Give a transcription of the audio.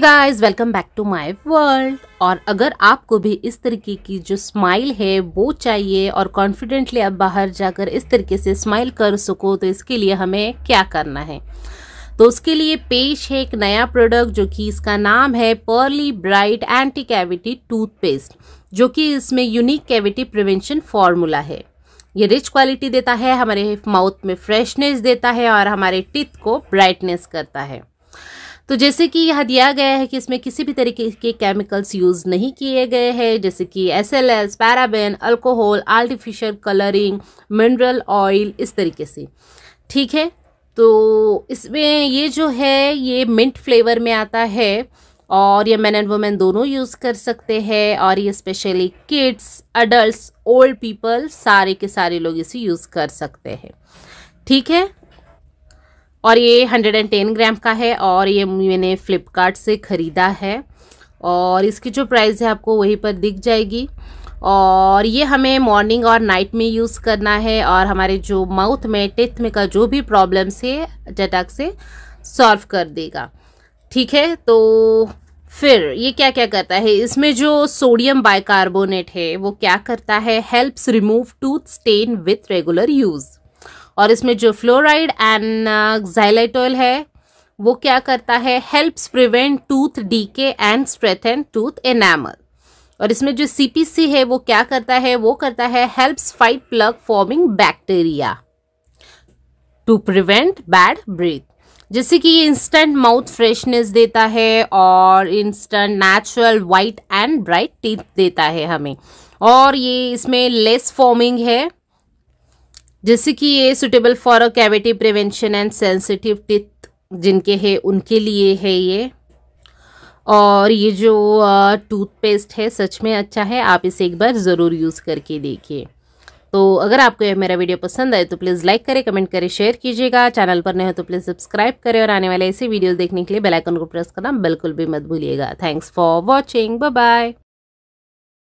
guys welcome back to my world और अगर आपको भी इस तरीके की जो स्माइल है वो चाहिए और कॉन्फिडेंटली आप बाहर जाकर इस तरीके से स्माइल कर सको तो इसके लिए हमें क्या करना है तो उसके लिए पेश है एक नया प्रोडक्ट जो कि इसका नाम है pearly bright anti cavity toothpaste जो कि इसमें यूनिक कैविटी प्रिवेंशन फॉर्मूला है ये रिच क्वालिटी देता है हमारे माउथ में फ्रेशनेस देता है और हमारे टिथ को ब्राइटनेस करता है तो जैसे कि यह दिया गया है कि इसमें किसी भी तरीके के केमिकल्स यूज़ नहीं किए गए हैं जैसे कि S L S paraben alcohol artificial colouring mineral oil इस तरीके से ठीक है तो इसमें ये जो है ये मिंट फ्लेवर में आता है और ये मैन एंड वुमेन दोनों यूज़ कर सकते हैं और ये specially kids adult old people सारे के सारे लोग इसे यूज़ कर सकते हैं ठीक है और ये 110 ग्राम का है और ये मैंने फ्लिपकार्ट से ख़रीदा है और इसकी जो प्राइस है आपको वहीं पर दिख जाएगी और ये हमें मॉर्निंग और नाइट में यूज़ करना है और हमारे जो माउथ में टेथ में का जो भी प्रॉब्लम्स है जटाक से सॉल्व कर देगा ठीक है तो फिर ये क्या क्या करता है इसमें जो सोडियम बाइकार्बोनेट है वो क्या करता है helps remove tooth stain with regular use और इसमें जो फ्लोराइड एंड जाइलाइटोल है वो क्या करता है helps prevent tooth decay and strengthen tooth enamel और इसमें जो सीपीसी है वो क्या करता है वो करता है helps fight plaque forming bacteria to prevent bad breath जैसे कि ये इंस्टेंट माउथ फ्रेशनेस देता है और instant natural white and bright teeth देता है हमें और ये इसमें लेस फॉर्मिंग है जैसे कि ये suitable for a cavity prevention and sensitive teeth जिनके है उनके लिए है ये और ये जो टूथपेस्ट है सच में अच्छा है आप इसे एक बार ज़रूर यूज़ करके देखिए तो अगर आपको यह मेरा वीडियो पसंद आए तो प्लीज़ लाइक करें कमेंट करें शेयर कीजिएगा चैनल पर नए हो तो प्लीज़ सब्सक्राइब करें और आने वाले ऐसे वीडियोस देखने के लिए बेल आइकन को प्रेस करना बिल्कुल भी मत भूलिएगा थैंक्स फॉर वॉचिंग बाय